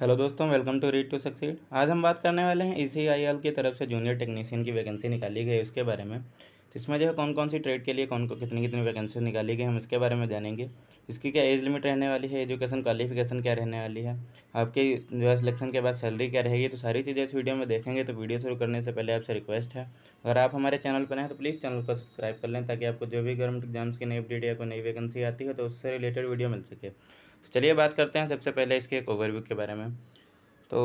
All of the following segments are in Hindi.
हेलो दोस्तों welcome to read to succeed आज हम बात करने वाले हैं ई सी आई एल की तरफ से जूनियर टेक्नीशियन की वैकेंसी निकाली गई उसके बारे में इसमें जो है कौन कौन सी ट्रेड के लिए कौन कौन कितनी कितनी वैकेंसी निकाली गई हम इसके बारे में जानेंगे इसकी क्या एज लिमिट रहने वाली है एजुकेशन क्वालिफिकेशन क्या रहने वाली है आपके जो है सिलेक्शन के बाद सैलरी क्या रहेगी तो सारी चीज़ें इस वीडियो में देखेंगे तो वीडियो शुरू करने से पहले आपसे रिक्वेस्ट है अगर आप हमारे चैनल पर हैं तो प्लीज़ चैनल को सब्सक्राइब कर लें ताकि आपको जो भी गवर्नमेंट एग्जाम्स की नई अपडेट या कोई नई वैकेंसी आती है तो उससे रिलेटेड वीडियो मिल सके तो चलिए बात करते हैं सबसे पहले इसके एक ओवरव्यू के बारे में तो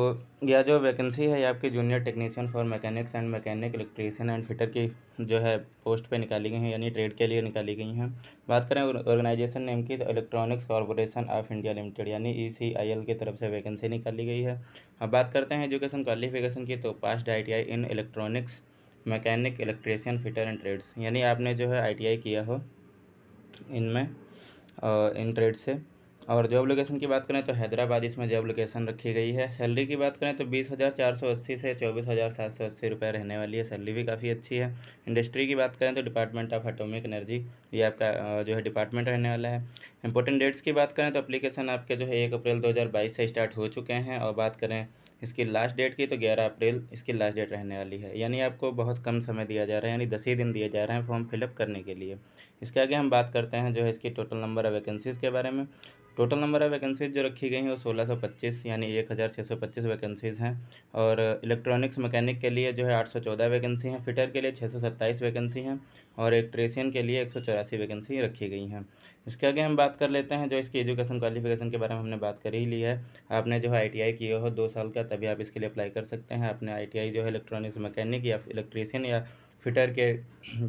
यह जो वैकेंसी है आपके junior technician for mechanics and mechanic electrician and fitter की जो है पोस्ट पे निकाली गई हैं यानी ट्रेड के लिए निकाली गई हैं बात करें ऑर्गेनाइजेशन नेम की तो electronics corporation of India limited यानी ई सी आई एल की तरफ से वैकेंसी निकाली गई है अब बात करते हैं एजुकेशन क्वालिफिकेशन की तो passed I T I in electronics mechanic electrician fitter and trades यानी आपने जो है आई टी आई किया हो इनमें इन ट्रेड से और जॉब लोकेशन की बात करें तो हैदराबाद इसमें जॉब लोकेशन रखी गई है सैलरी की बात करें तो बीस हज़ार चार सौ अस्सी से चौबीस हज़ार सात सौ अस्सी रुपये रहने वाली है सैलरी भी काफ़ी अच्छी है इंडस्ट्री की बात करें तो डिपार्टमेंट ऑफ एटॉमिक एनर्जी ये आपका जो है डिपार्टमेंट रहने वाला है इंपॉर्टेंट डेट्स की बात करें तो अप्लीकेशन आपके जो है एक अप्रैल दो से स्टार्ट हो चुके हैं और बात करें इसकी लास्ट डेट की तो ग्यारह अप्रैल इसकी लास्ट डेट रहने वाली है यानी आपको बहुत कम समय दिया जा रहा है यानी दस ही दिन दिए जा रहे हैं फॉर्म फिलअप करने के लिए इसके आगे हम बात करते हैं जो है इसकी टोटल नंबर ऑफ वैकेंसीज़ के बारे में टोटल नंबर ऑफ वैकेंसीज जो रखी गई हैं वो सोलह सौ पच्चीस यानी एक हज़ार छः सौ पच्चीस वैकेंसीज हैं और इलेक्ट्रॉनिक्स मैकेनिक के लिए जो है आठ सौ चौदह वैकेंसी हैं फिटर के लिए छः सौ वैकेंसी हैं और इलेक्ट्रेशियन के लिए एक सौ चौरासी वैकेंसी रखी गई हैं इसके आगे हम बात कर लेते हैं जो इसकी एजुकेशन क्वालिफिकेशन के बारे में हमने बात कर ही ली है आपने जो है आई टी आई किया हो दो साल का तभी आप इसके लिए अप्लाई कर सकते हैं अपने आईटीआई जो है इलेक्ट्रॉनिक्स मैकेनिक या इलेक्ट्रीशियन या फिटर के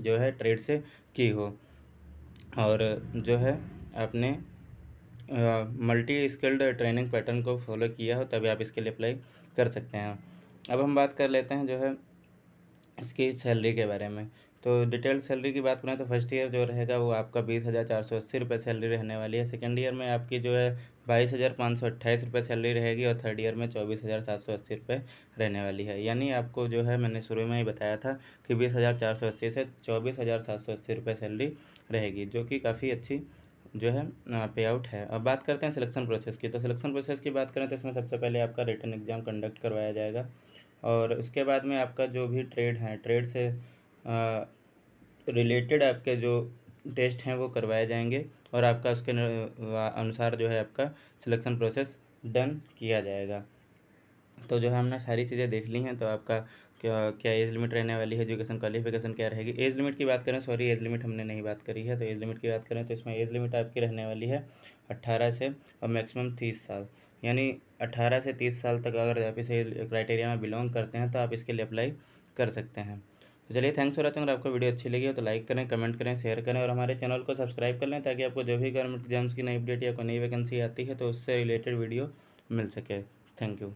जो है ट्रेड से की हो और जो है आपने मल्टी स्किल्ड ट्रेनिंग पैटर्न को फॉलो किया हो तभी आप इसके लिए अप्लाई कर सकते हैं अब हम बात कर लेते हैं जो है इसकी सैलरी के बारे में तो डिटेल सैलरी की बात करें तो फर्स्ट ईयर जो रहेगा वो आपका बीस हज़ार चार सौ अस्सी रुपये सैलरी रहने वाली है सेकेंड ईयर में आपकी जो है बाईस हज़ार पाँच सौ अट्ठाईस रुपये सैलरी रहेगी और थर्ड ईयर में चौबीस हज़ार सात सौ अस्सी रुपये रहने वाली है यानी आपको जो है मैंने शुरू में ही बताया था कि बीस हज़ार चार सौ अस्सी से चौबीस हज़ार सात सौ अस्सी रुपये सैलरी रहेगी जो कि काफ़ी अच्छी जो है पे आउट है अब बात करते हैं सिलेक्शन प्रोसेस की तो सिलेक्शन प्रोसेस की बात करें तो इसमें सबसे पहले आपका रिटर्न एग्ज़ाम कंडक्ट करवाया जाएगा और उसके बाद में आपका जो भी ट्रेड है ट्रेड से रिलेटेड आपके जो टेस्ट हैं वो करवाए जाएंगे और आपका उसके अनुसार जो है आपका सिलेक्शन प्रोसेस डन किया जाएगा तो जो है हमने सारी चीज़ें देख ली हैं तो आपका क्या क्या एज लिमिट रहने वाली है एजुकेशन क्वालिफिकेशन क्या रहेगी एज लिमिट की बात करें सॉरी एज लिमिट हमने नहीं बात करी है तो एज लिमिट की बात करें तो इसमें एज लिमिट आपकी रहने वाली है अट्ठारह से और मैक्सिमम तीस साल यानी अट्ठारह से तीस साल तक अगर आप इसे क्राइटेरिया में बिलोंग करते हैं तो आप इसके लिए अप्लाई कर सकते हैं तो चलिए थैंक्स फॉर वॉचिंग आपको वीडियो अच्छी लगी हो तो लाइक करें कमेंट करें शेयर करें और हमारे चैनल को सब्सक्राइब कर लें ताकि आपको जो भी गवर्नमेंट एग्जाम्स की नई अपडेट या कोई नई वैकेंसी आती है तो उससे रिलेटेड वीडियो मिल सके थैंक यू